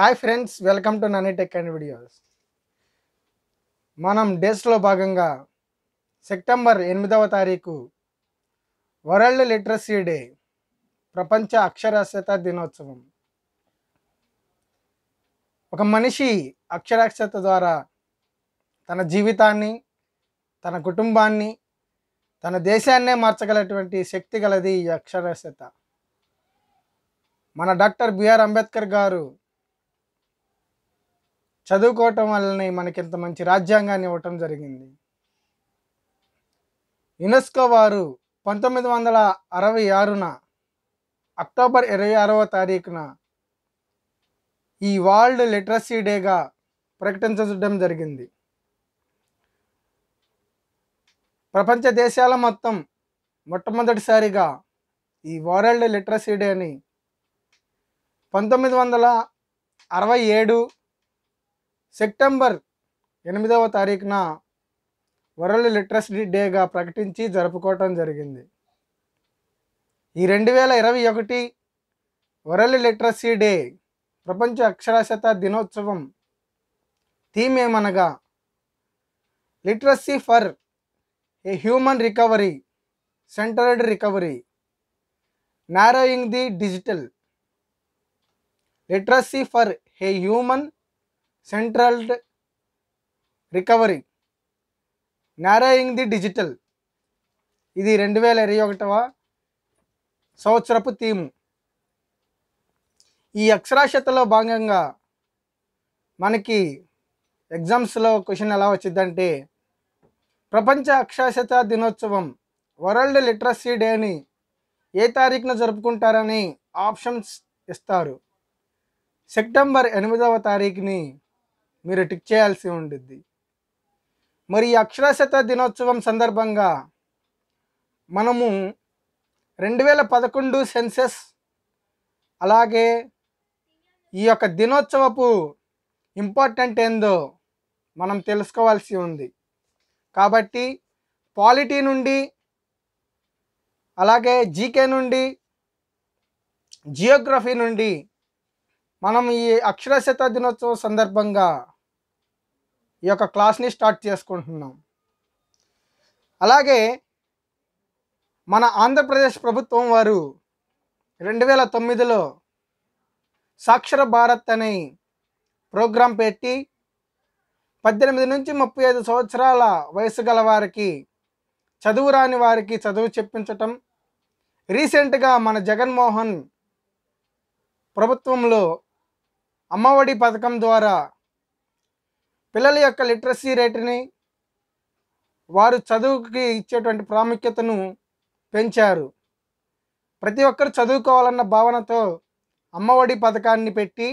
hi friends welcome to ననీటెక్ and videos మనం డేస్లో భాగంగా సెప్టెంబర్ ఎనిమిదవ తారీఖు వరల్డ్ లిటరసీ డే ప్రపంచ అక్షరాస్యత దినోత్సవం ఒక మనిషి అక్షరాస్యత ద్వారా తన జీవితాన్ని తన కుటుంబాన్ని తన దేశాన్నే మార్చగలటువంటి శక్తి గలది ఈ అక్షరాస్యత మన డాక్టర్ బిఆర్ అంబేద్కర్ గారు చదువుకోవటం వల్లనే మనకి ఇంత మంచి రాజ్యాంగాన్ని ఇవ్వటం జరిగింది యునెస్కో వారు పంతొమ్మిది వందల అరవై ఆరున అక్టోబర్ ఇరవై ఆరవ తారీఖున ఈ వరల్డ్ లిటరసీ డేగా ప్రకటించడం జరిగింది ప్రపంచ దేశాల మొత్తం మొట్టమొదటిసారిగా ఈ వరల్డ్ లిటరసీ డేని పంతొమ్మిది వందల అరవై ఏడు సెప్టెంబర్ ఎనిమిదవ తారీఖున వరల్డ్ లిటరసీ డేగా ప్రకటించి జరుపుకోవటం జరిగింది ఈ రెండు వేల ఇరవై ఒకటి వరల్డ్ లిటరసీ డే ప్రపంచ అక్షరాస్యత దినోత్సవం థీమ్ ఏమనగా literacy for a human recovery centred recovery narrowing the digital literacy for a human central recovery narrowing the digital ఇది రెండు వేల ఇరవై ఒకటవ సంవత్సరపు థీము ఈ అక్షరాస్యతలో భాగంగా మనకి ఎగ్జామ్స్లో క్వశ్చన్ ఎలా వచ్చిందంటే ప్రపంచ అక్షరాస్యత దినోత్సవం వరల్డ్ లిటరసీ డేని ఏ తారీఖున జరుపుకుంటారని ఆప్షన్స్ ఇస్తారు సెప్టెంబర్ ఎనిమిదవ తారీఖుని మీరు టిక్ చేయాల్సి ఉండిద్ది మరి ఈ అక్షరాస్యత దినోత్సవం సందర్భంగా మనము రెండు వేల పదకొండు సెన్సెస్ అలాగే ఈ యొక్క దినోత్సవపు ఇంపార్టెంట్ ఏందో మనం తెలుసుకోవాల్సి ఉంది కాబట్టి పాలిటీ నుండి అలాగే జీకే నుండి జియోగ్రఫీ నుండి మనం ఈ అక్షరాస్యత దినోత్సవం సందర్భంగా ఈ యొక్క క్లాస్ని స్టార్ట్ చేసుకుంటున్నాం అలాగే మన ఆంధ్రప్రదేశ్ ప్రభుత్వం వారు రెండు వేల తొమ్మిదిలో సాక్షర భారత్ అనే ప్రోగ్రాం పెట్టి పద్దెనిమిది నుంచి ముప్పై ఐదు సంవత్సరాల వయసు గల వారికి చదువు రాని వారికి చదువు చెప్పించటం రీసెంట్గా మన జగన్మోహన్ ప్రభుత్వంలో అమ్మఒడి పథకం ద్వారా పిల్లల యొక్క లిటరసీ రేటుని వారు చదువుకి ఇచ్చేటువంటి ప్రాముఖ్యతను పెంచారు ప్రతి ఒక్కరు చదువుకోవాలన్న భావనతో అమ్మఒడి పథకాన్ని పెట్టి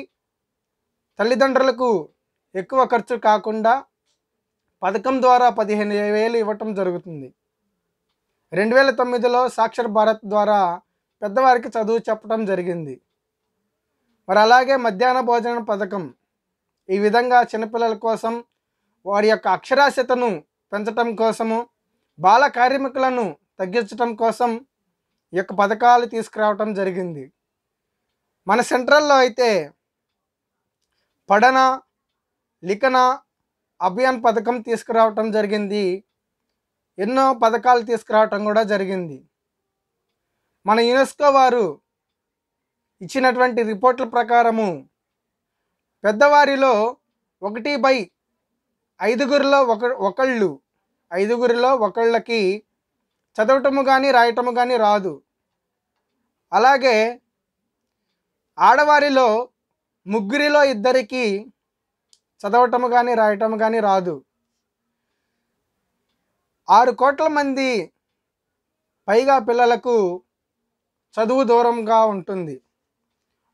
తల్లిదండ్రులకు ఎక్కువ ఖర్చు కాకుండా పథకం ద్వారా పదిహేను వేలు ఇవ్వటం జరుగుతుంది రెండు వేల తొమ్మిదిలో సాక్షర్ భారత్ ద్వారా పెద్దవారికి చదువు చెప్పడం జరిగింది మరి అలాగే మధ్యాహ్న భోజన పథకం ఈ విధంగా చిన్నపిల్లల కోసం వారి యొక్క అక్షరాస్యతను పెంచటం కోసము బాల కార్మికులను తగ్గించటం కోసం ఈ యొక్క పథకాలు తీసుకురావటం జరిగింది మన సెంట్రల్లో అయితే పడన లిఖన అభియాన్ పథకం తీసుకురావటం జరిగింది ఎన్నో పథకాలు తీసుకురావటం కూడా జరిగింది మన యునెస్కో వారు ఇచ్చినటువంటి రిపోర్ట్ల ప్రకారము పెద్దవారిలో ఒకటి బై ఐదుగురిలో ఒక ఒకళ్ళు ఐదుగురిలో ఒకళ్ళకి చదవటము కానీ రాయటము కానీ రాదు అలాగే ఆడవారిలో ముగ్గురిలో ఇద్దరికి చదవటము కానీ రాయటము కానీ రాదు ఆరు కోట్ల మంది పైగా పిల్లలకు చదువు దూరంగా ఉంటుంది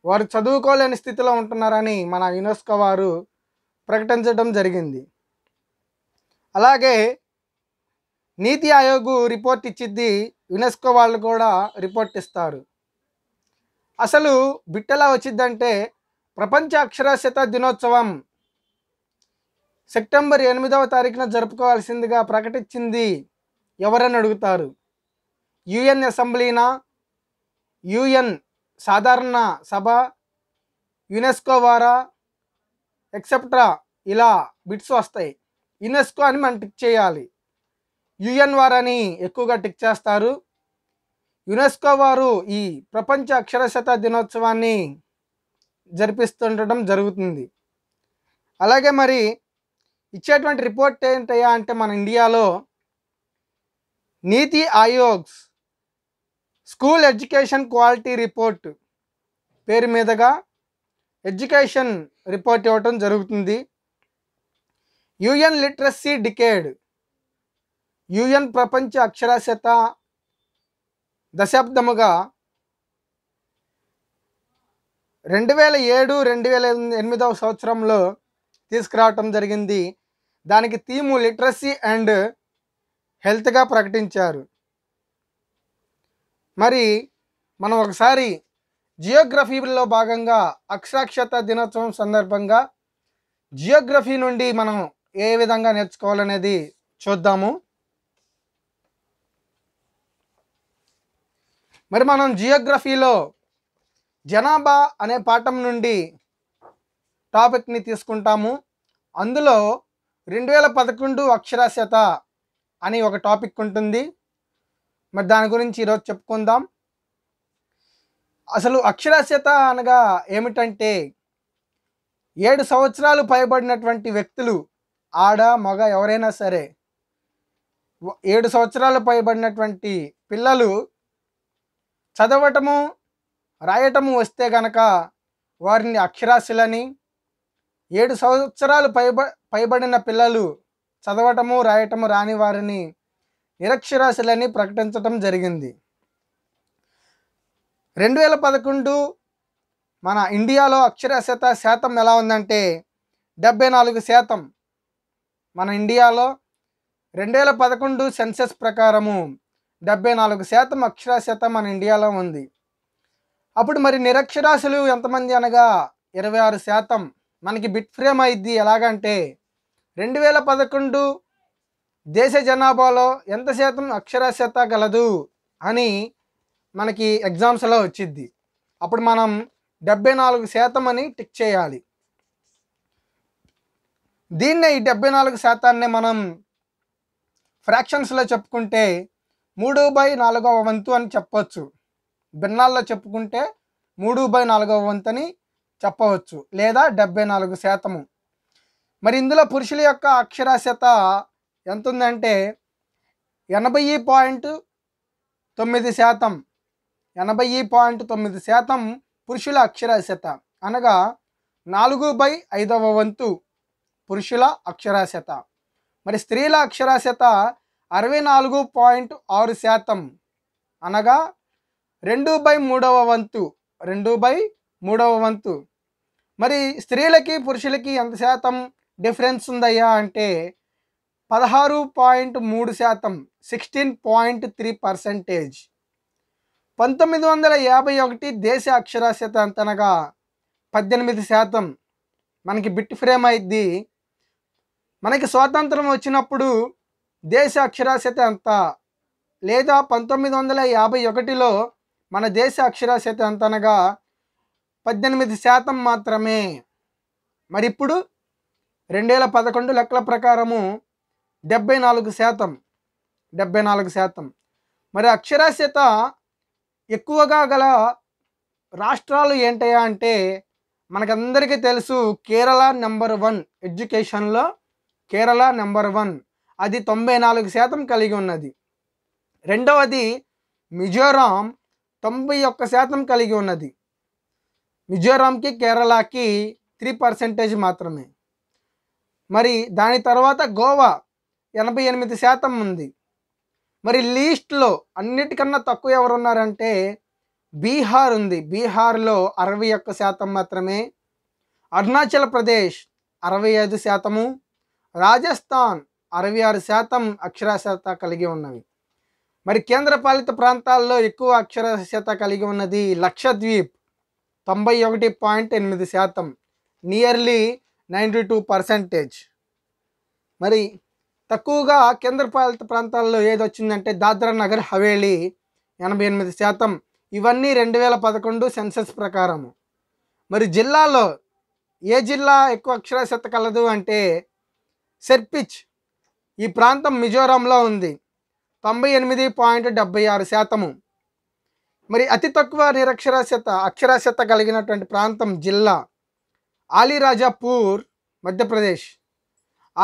వారు చదువుకోలేని స్థితిలో ఉంటున్నారని మన యునెస్కో వారు ప్రకటించడం జరిగింది అలాగే నీతి ఆయోగ్ రిపోర్ట్ ఇచ్చిద్ది యునెస్కో వాళ్ళు కూడా రిపోర్ట్ ఇస్తారు అసలు బిట్టలా వచ్చిందంటే ప్రపంచ అక్షరాస్యత దినోత్సవం సెప్టెంబర్ ఎనిమిదవ తారీఖున జరుపుకోవాల్సిందిగా ప్రకటించింది ఎవరని అడుగుతారు యుఎన్ అసెంబ్లీనా యుఎన్ సాధారణ సభ యునెస్కో వారా ఎక్సెప్ట్రా ఇలా బిట్స్ వస్తాయి యునెస్కో అని మనం టిక్ చేయాలి యుఎన్ వారని ఎక్కువగా టిక్ చేస్తారు యునెస్కో వారు ఈ ప్రపంచ అక్షరశత దినోత్సవాన్ని జరిపిస్తుండటం జరుగుతుంది అలాగే మరి ఇచ్చేటువంటి రిపోర్ట్ ఏంటయ్యా అంటే మన ఇండియాలో నీతి ఆయోగ్స్ స్కూల్ ఎడ్యుకేషన్ క్వాలిటీ రిపోర్ట్ పేరు మీదుగా ఎడ్యుకేషన్ రిపోర్ట్ ఇవ్వటం జరుగుతుంది యుఎన్ లిటరసీ డికేడ్ యుఎన్ ప్రపంచ అక్షరాస్యత దశాబ్దముగా రెండు వేల ఏడు రెండు వేల ఎనిమిదవ సంవత్సరంలో తీసుకురావటం జరిగింది దానికి థీము లిటరసీ అండ్ హెల్త్గా ప్రకటించారు మరి మనం ఒకసారి జియోగ్రఫీలో భాగంగా అక్షరాక్షత దినోత్సవం సందర్భంగా జియోగ్రఫీ నుండి మనం ఏ విధంగా నేర్చుకోవాలనేది చూద్దాము మరి మనం జియోగ్రఫీలో జనాభా అనే పాఠం నుండి టాపిక్ని తీసుకుంటాము అందులో రెండు వేల పదకొండు అక్షరాస్యత అని ఒక టాపిక్ ఉంటుంది మరి దాని గురించి ఈరోజు చెప్పుకుందాం అసలు అక్షరాస్యత అనగా ఏమిటంటే ఏడు సంవత్సరాలు పైబడినటువంటి వ్యక్తులు ఆడ మగ ఎవరైనా సరే ఏడు సంవత్సరాలు పైబడినటువంటి పిల్లలు చదవటము రాయటము వస్తే గనక వారిని అక్షరాస్యులని ఏడు సంవత్సరాలు పైబ పైబడిన పిల్లలు చదవటము రాయటము రాని వారిని నిరక్షరాస్యులని ప్రకటించడం జరిగింది రెండు వేల పదకొండు మన ఇండియాలో అక్షరాస్యత శాతం ఎలా ఉందంటే డెబ్బై నాలుగు శాతం మన ఇండియాలో రెండు వేల పదకొండు సెన్సెస్ ప్రకారము డెబ్బై నాలుగు శాతం అక్షరాస్యత మన ఇండియాలో ఉంది అప్పుడు మరి నిరక్షరాస్యులు ఎంతమంది అనగా ఇరవై ఆరు శాతం మనకి బిట్ ఫ్రేమ్ అయింది ఎలాగంటే రెండు వేల పదకొండు దేశ జనాభాలో ఎంత శాతం అక్షరాస్యత గలదు అని మనకి ఎగ్జామ్స్లో వచ్చిద్ది అప్పుడు మనం డెబ్బై నాలుగు శాతం అని టిక్ చేయాలి దీన్నే ఈ డెబ్బై నాలుగు శాతాన్ని మనం ఫ్రాక్షన్స్లో చెప్పుకుంటే మూడు బై నాలుగవ వంతు అని చెప్పవచ్చు భిన్నాల్లో చెప్పుకుంటే మూడు బై నాలుగవ వంతు అని చెప్పవచ్చు లేదా డెబ్బై నాలుగు శాతము మరి ఇందులో పురుషుల యొక్క అక్షరాస్యత ఎంత ఉందంటే ఎనభై పాయింట్ తొమ్మిది శాతం ఎనభై పాయింట్ తొమ్మిది శాతం పురుషుల అక్షరాస్యత అనగా నాలుగు బై ఐదవ వంతు పురుషుల అక్షరాస్యత మరి స్త్రీల అక్షరాస్యత అరవై నాలుగు పాయింట్ ఆరు శాతం అనగా రెండు బై మూడవ వంతు రెండు బై మూడవ వంతు మరి స్త్రీలకి పురుషులకి ఎంత శాతం డిఫరెన్స్ ఉందయ్యా అంటే పదహారు పాయింట్ మూడు శాతం సిక్స్టీన్ పాయింట్ త్రీ పర్సంటేజ్ పంతొమ్మిది వందల యాభై ఒకటి దేశ అక్షరాస్యత అంతనగా పద్దెనిమిది శాతం మనకి బిట్ ఫ్రేమ్ అయింది మనకి స్వాతంత్రం వచ్చినప్పుడు దేశ అక్షరాస్యత ఎంత లేదా పంతొమ్మిది వందల యాభై ఒకటిలో మన దేశ అక్షరాస్యత అంతనగా పద్దెనిమిది శాతం మాత్రమే మరిప్పుడు రెండు వేల పదకొండు లెక్కల ప్రకారము డెబ్బై నాలుగు శాతం డెబ్బై నాలుగు శాతం మరి అక్షరాస్యత ఎక్కువగా గల రాష్ట్రాలు ఏంటయా అంటే మనకందరికీ తెలుసు కేరళ నెంబర్ వన్ ఎడ్యుకేషన్లో కేరళ నెంబర్ వన్ అది తొంభై నాలుగు శాతం కలిగి ఉన్నది రెండవది మిజోరాం తొంభై ఒక్క శాతం కలిగి ఉన్నది మిజోరాంకి కేరళకి త్రీ పర్సెంటేజ్ మాత్రమే మరి దాని తర్వాత గోవా ఎనభై ఎనిమిది శాతం ఉంది మరి లీస్ట్లో అన్నిటికన్నా తక్కువ ఎవరున్నారంటే బీహార్ ఉంది బీహార్లో అరవై ఒక్క శాతం మాత్రమే అరుణాచల్ ప్రదేశ్ అరవై ఐదు శాతము రాజస్థాన్ అరవై ఆరు శాతం అక్షరాస్యత కలిగి ఉన్నవి మరి కేంద్రపాలిత ప్రాంతాల్లో ఎక్కువ అక్షరాస్యత కలిగి ఉన్నది లక్షద్వీప్ తొంభై ఒకటి పాయింట్ ఎనిమిది శాతం నియర్లీ నైంటీ టూ పర్సెంటేజ్ మరి తక్కువగా కేంద్రపాలిత ప్రాంతాల్లో ఏది వచ్చిందంటే దాద్రా నగర్ హవేలీ ఎనభై ఎనిమిది శాతం ఇవన్నీ రెండు వేల పదకొండు సెన్సెస్ ప్రకారము మరి జిల్లాలో ఏ జిల్లా ఎక్కువ అక్షరాస్యత కలదు అంటే సెర్పిచ్ ఈ ప్రాంతం మిజోరాంలో ఉంది తొంభై ఎనిమిది పాయింట్ డెబ్బై ఆరు శాతము మరి అతి తక్కువ నిరక్షరాస్యత అక్షరాస్యత కలిగినటువంటి ప్రాంతం జిల్లా ఆలీరాజాపూర్ మధ్యప్రదేశ్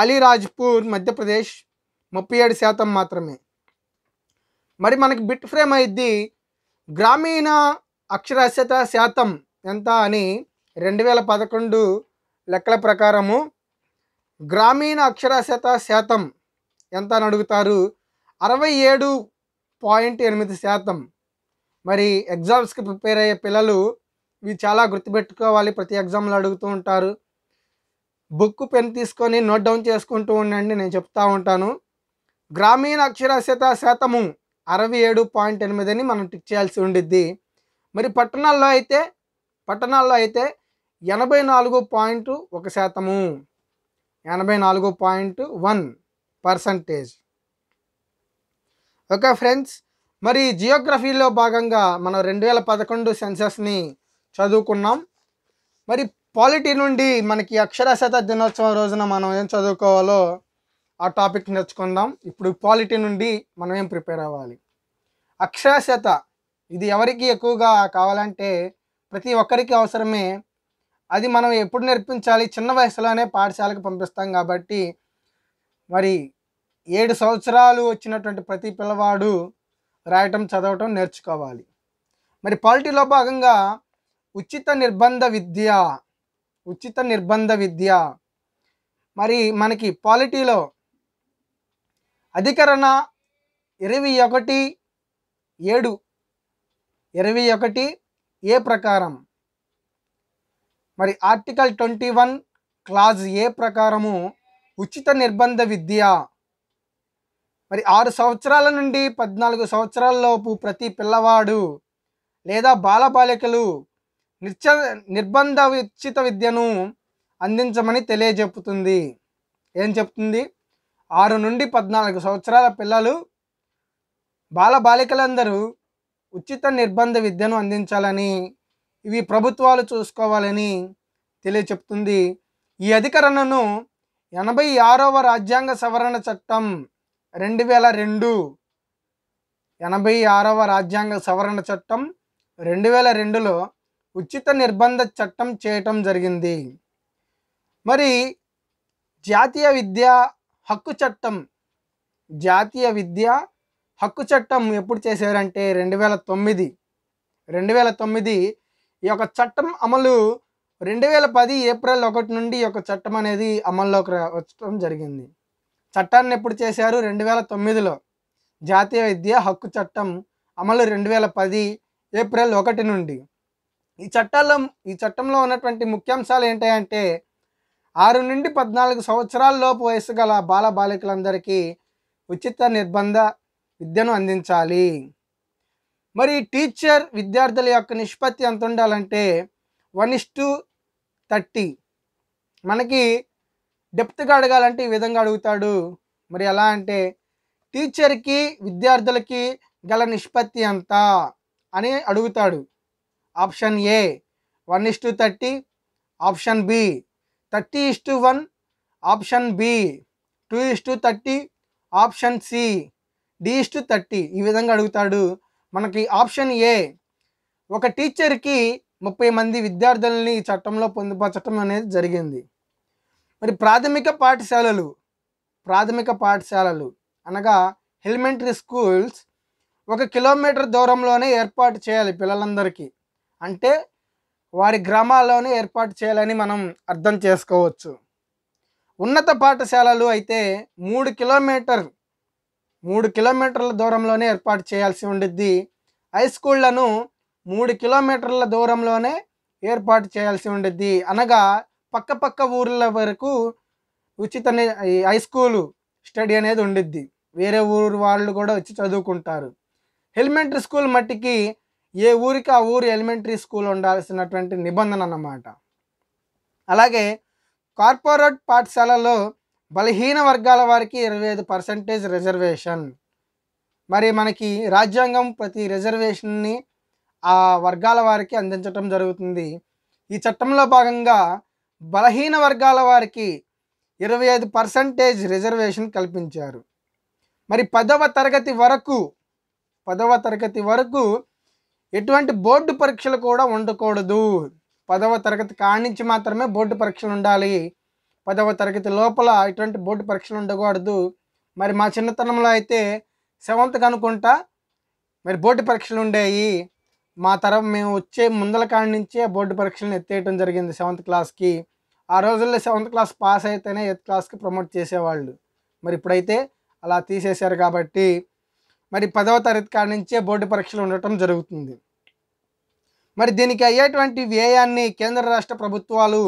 అలీరాజ్పూర్ మధ్యప్రదేశ్ ముప్పై ఏడు శాతం మాత్రమే మరి మనకి బిట్ ఫ్రేమ్ అయింది గ్రామీణ అక్షరాస్యత శాతం ఎంత అని రెండు వేల పదకొండు లెక్కల ప్రకారము గ్రామీణ అక్షరాస్యత శాతం ఎంత అని అడుగుతారు అరవై ఏడు పాయింట్ ఎనిమిది శాతం మరి ఎగ్జామ్స్కి ప్రిపేర్ అయ్యే పిల్లలు ఇవి చాలా గుర్తుపెట్టుకోవాలి ప్రతి ఎగ్జామ్లో అడుగుతూ ఉంటారు బుక్ పెన్ తీసుకొని నోట్ డౌన్ చేసుకుంటూ ఉండండి నేను చెప్తా ఉంటాను గ్రామీణ అక్షరాస్యత శాతము అరవై ఏడు పాయింట్ ఎనిమిదిని మనం టిక్ చేయాల్సి ఉండిద్ది మరి పట్టణాల్లో అయితే పట్టణాల్లో అయితే ఎనభై నాలుగు పాయింట్ ఒక శాతము ఎనభై నాలుగు point one percentage okay friends మరి జియోగ్రఫీలో భాగంగా మనం రెండు వేల పదకొండు సెన్సస్ని చదువుకున్నాం మరి పాలిటీ నుండి మనకి అక్షరాస్యత దినోత్సవం రోజున మనం ఏం చదువుకోవాలో ఆ టాపిక్ నేర్చుకుందాం ఇప్పుడు పాలిటీ నుండి మనం ఏం ప్రిపేర్ అవ్వాలి అక్షరాస్యత ఇది ఎవరికి ఎక్కువగా కావాలంటే ప్రతి ఒక్కరికి అవసరమే అది మనం ఎప్పుడు నేర్పించాలి చిన్న వయసులోనే పాఠశాలకు పంపిస్తాం కాబట్టి మరి ఏడు సంవత్సరాలు వచ్చినటువంటి ప్రతి పిల్లవాడు రాయటం చదవటం నేర్చుకోవాలి మరి పాలిటీలో భాగంగా ఉచిత నిర్బంధ విద్య ఉచిత నిర్బంధ విద్య మరి మనకి పాలిటీలో అధికరణ ఇరవై ఒకటి ఏడు ఇరవై ఒకటి ఏ ప్రకారం మరి article twenty one clause A ప్రకారము ఉచిత నిర్బంధ విద్య మరి ఆరు సంవత్సరాల నుండి పద్నాలుగు సంవత్సరాల లోపు ప్రతి పిల్లవాడు లేదా బాలబాలికలు నిర్చ నిర్బంధ ఉచిత విద్యను అందించమని తెలియజెప్పుతుంది ఏం చెప్తుంది ఆరు నుండి పద్నాలుగు సంవత్సరాల పిల్లలు బాలబాలికలందరూ ఉచిత నిర్బంధ విద్యను అందించాలని ఇవి ప్రభుత్వాలు చూసుకోవాలని తెలియచెప్తుంది ఈ అధికరణను ఎనభై ఆరవ రాజ్యాంగ సవరణ చట్టం రెండు వేల రెండు ఎనభై ఆరవ రాజ్యాంగ సవరణ చట్టం రెండు వేల రెండులో ఉచిత నిర్బంధ చట్టం చేయటం జరిగింది మరి జాతీయ విద్యా హక్కు చట్టం జాతీయ విద్యా హక్కు చట్టం ఎప్పుడు చేశారంటే రెండు వేల తొమ్మిది రెండు వేల తొమ్మిది ఈ యొక్క చట్టం అమలు రెండు వేల పది ఏప్రిల్ ఒకటి నుండి ఈ యొక్క చట్టం అనేది అమల్లోకి వచ్చటం జరిగింది చట్టాన్ని ఎప్పుడు చేశారు రెండు వేల తొమ్మిదిలో జాతీయ విద్యా హక్కు చట్టం అమలు రెండు వేల పది ఏప్రిల్ ఒకటి నుండి ఈ చట్టాల్లో ఈ చట్టంలో ఉన్నటువంటి ముఖ్యాంశాలు ఏంటంటే ఆరు నుండి పద్నాలుగు సంవత్సరాల లోపు వయసు గల బాల బాలికలందరికీ ఉచిత నిర్బంధ విద్యను అందించాలి మరి టీచర్ విద్యార్థుల యొక్క నిష్పత్తి ఎంత ఉండాలంటే వన్ ఇస్ టు థర్టీ మనకి డెప్త్గా అడగాలంటే ఈ విధంగా అడుగుతాడు మరి ఎలా అంటే టీచర్కి విద్యార్థులకి గల నిష్పత్తి ఎంత అని అడుగుతాడు option A one is to thirty option B thirty is to one option B two is to thirty option C D is to thirty ఈ విధంగా అడుగుతాడు మనకి ఆప్షన్ ఏ ఒక టీచర్కి ముప్పై మంది విద్యార్థులని ఈ చట్టంలో పొందుపరచడం అనేది జరిగింది మరి ప్రాథమిక పాఠశాలలు ప్రాథమిక పాఠశాలలు అనగా ఎలిమెంటరీ స్కూల్స్ ఒక కిలోమీటర్ దూరంలోనే ఏర్పాటు చేయాలి పిల్లలందరికీ అంటే వారి గ్రామాల్లోనే ఏర్పాటు చేయాలని మనం అర్థం చేసుకోవచ్చు ఉన్నత పాఠశాలలు అయితే మూడు కిలోమీటర్ మూడు కిలోమీటర్ల దూరంలోనే ఏర్పాటు చేయాల్సి ఉండిద్ది హై స్కూళ్లను మూడు కిలోమీటర్ల దూరంలోనే ఏర్పాటు చేయాల్సి ఉండిద్ది అనగా పక్క పక్క ఊర్ల వరకు ఉచిత హై స్కూలు స్టడీ అనేది ఉండిద్ది వేరే ఊరు వాళ్ళు కూడా వచ్చి చదువుకుంటారు ఎలిమెంటరీ స్కూల్ మట్టికి ఏ ఊరికి ఆ ఊరు ఎలిమెంటరీ స్కూల్ ఉండాల్సినటువంటి నిబంధన అన్నమాట అలాగే కార్పొరేట్ పాఠశాలలో బలహీన వర్గాల వారికి ఇరవై ఐదు పర్సెంటేజ్ రిజర్వేషన్ మరి మనకి రాజ్యాంగం ప్రతి రిజర్వేషన్ని ఆ వర్గాల వారికి అందించటం జరుగుతుంది ఈ చట్టంలో భాగంగా బలహీన వర్గాల వారికి ఇరవై ఐదు పర్సెంటేజ్ రిజర్వేషన్ కల్పించారు మరి పదవ తరగతి వరకు పదవ తరగతి వరకు ఎటువంటి బోర్డు పరీక్షలు కూడా ఉండకూడదు పదవ తరగతి కానించి మాత్రమే బోర్డు పరీక్షలు ఉండాలి పదవ తరగతి లోపల ఇటువంటి బోర్డు పరీక్షలు ఉండకూడదు మరి మా చిన్నతనంలో అయితే సెవెంత్ కనుకుంటా మరి బోర్డు పరీక్షలు ఉండేవి మా తరం మేము వచ్చే ముందల కాడి నుంచే బోర్డు పరీక్షలను ఎత్తేయటం జరిగింది సెవెంత్ క్లాస్కి ఆ రోజుల్లో సెవెంత్ క్లాస్ పాస్ అయితేనే ఎయిత్ క్లాస్కి ప్రమోట్ చేసేవాళ్ళు మరి ఇప్పుడైతే అలా తీసేశారు కాబట్టి మరి పదవ తరగతి కాడి నుంచే బోర్డు పరీక్షలు ఉండటం జరుగుతుంది మరి దీనికి అయ్యేటువంటి వ్యయాన్ని కేంద్ర రాష్ట్ర ప్రభుత్వాలు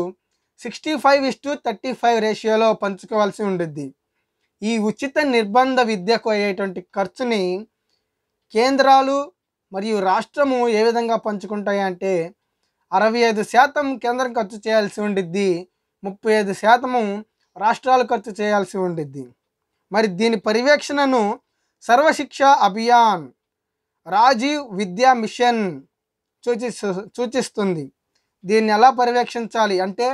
sixty five is to thirty five రేషియోలో పంచుకోవాల్సి ఉండిద్ది ఈ ఉచిత నిర్బంధ విద్యకు అయ్యేటువంటి ఖర్చుని కేంద్రాలు మరియు రాష్ట్రము ఏ విధంగా పంచుకుంటాయి అంటే అరవై ఐదు శాతం కేంద్రం ఖర్చు చేయాల్సి ఉండిద్ది ముప్పై ఐదు శాతము రాష్ట్రాలు ఖర్చు చేయాల్సి ఉండిద్ది మరి దీని పర్యవేక్షణను సర్వశిక్ష అభియాన్ రాజీవ్ విద్యా మిషన్ సూచి సూచిస్తుంది దీన్ని ఎలా పర్యవేక్షించాలి అంటే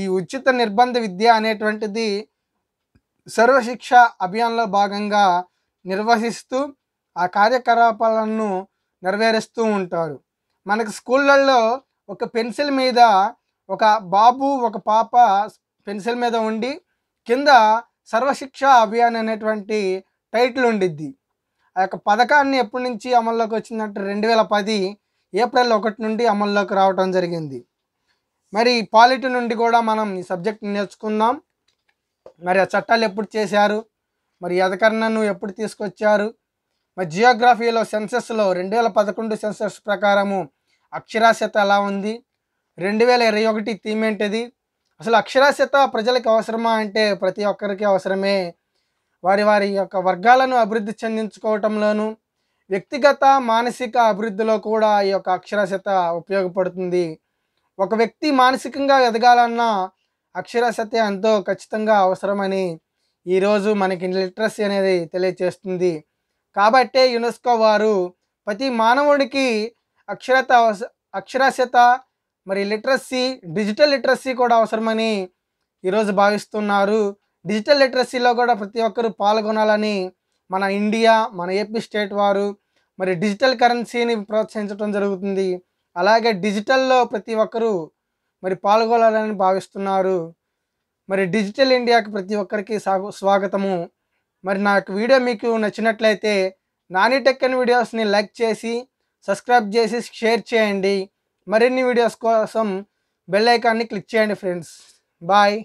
ఈ ఉచిత నిర్బంధ విద్య అనేటువంటిది సర్వశిక్ష అభియాన్లో భాగంగా నిర్వహిస్తూ ఆ కార్యకలాపాలను నెరవేరుస్తూ ఉంటారు మనకు స్కూళ్ళల్లో ఒక పెన్సిల్ మీద ఒక బాబు ఒక పాప పెన్సిల్ మీద ఉండి కింద సర్వశిక్ష అభియాన్ అనేటువంటి టైటిల్ ఉండిద్ది ఆ యొక్క పథకాన్ని ఎప్పటి నుంచి అమల్లోకి వచ్చిందంటే రెండు వేల పది ఏప్రిల్ ఒకటి నుండి అమల్లోకి రావటం జరిగింది మరి పాలిటీ నుండి కూడా మనం ఈ సబ్జెక్ట్ నేర్చుకుందాం మరి ఆ చట్టాలు ఎప్పుడు చేశారు మరి అధికరణను ఎప్పుడు తీసుకొచ్చారు మరి జియోగ్రఫీలో సెన్సెస్లో రెండు వేల పదకొండు సెన్సెస్ ప్రకారము అక్షరాస్యత ఎలా ఉంది రెండు వేల ఇరవై ఒకటి థీమ్ ఏంటిది అసలు అక్షరాస్యత ప్రజలకు అవసరమా అంటే ప్రతి ఒక్కరికి అవసరమే వారి వారి యొక్క వర్గాలను అభివృద్ధి చెందించుకోవటంలోనూ వ్యక్తిగత మానసిక అభివృద్ధిలో కూడా ఈ యొక్క అక్షరాస్యత ఉపయోగపడుతుంది ఒక వ్యక్తి మానసికంగా ఎదగాలన్నా అక్షరాస్యత ఎంతో ఖచ్చితంగా అవసరమని ఈరోజు మనకి లిటరసీ అనేది తెలియచేస్తుంది కాబట్టే యునెస్కో వారు ప్రతి మానవుడికి అక్షరత అక్షరాస్యత మరి లిటరసీ డిజిటల్ లిటరసీ కూడా అవసరమని ఈరోజు భావిస్తున్నారు డిజిటల్ లిటరసీలో కూడా ప్రతి ఒక్కరూ పాల్గొనాలని మన ఇండియా మన ఏపీ స్టేట్ వారు మరి డిజిటల్ కరెన్సీని ప్రోత్సహించడం జరుగుతుంది అలాగే డిజిటల్లో ప్రతి ఒక్కరూ మరి పాల్గొనాలని భావిస్తున్నారు మరి డిజిటల్ ఇండియాకి ప్రతి ఒక్కరికి సాగు స్వాగతము మరి నాకు వీడియో మీకు నచ్చినట్లయితే నాని టెక్కన్ వీడియోస్ని లైక్ చేసి సబ్స్క్రైబ్ చేసి షేర్ చేయండి మరిన్ని వీడియోస్ కోసం బెల్ ఐకాన్ని క్లిక్ చేయండి ఫ్రెండ్స్ బాయ్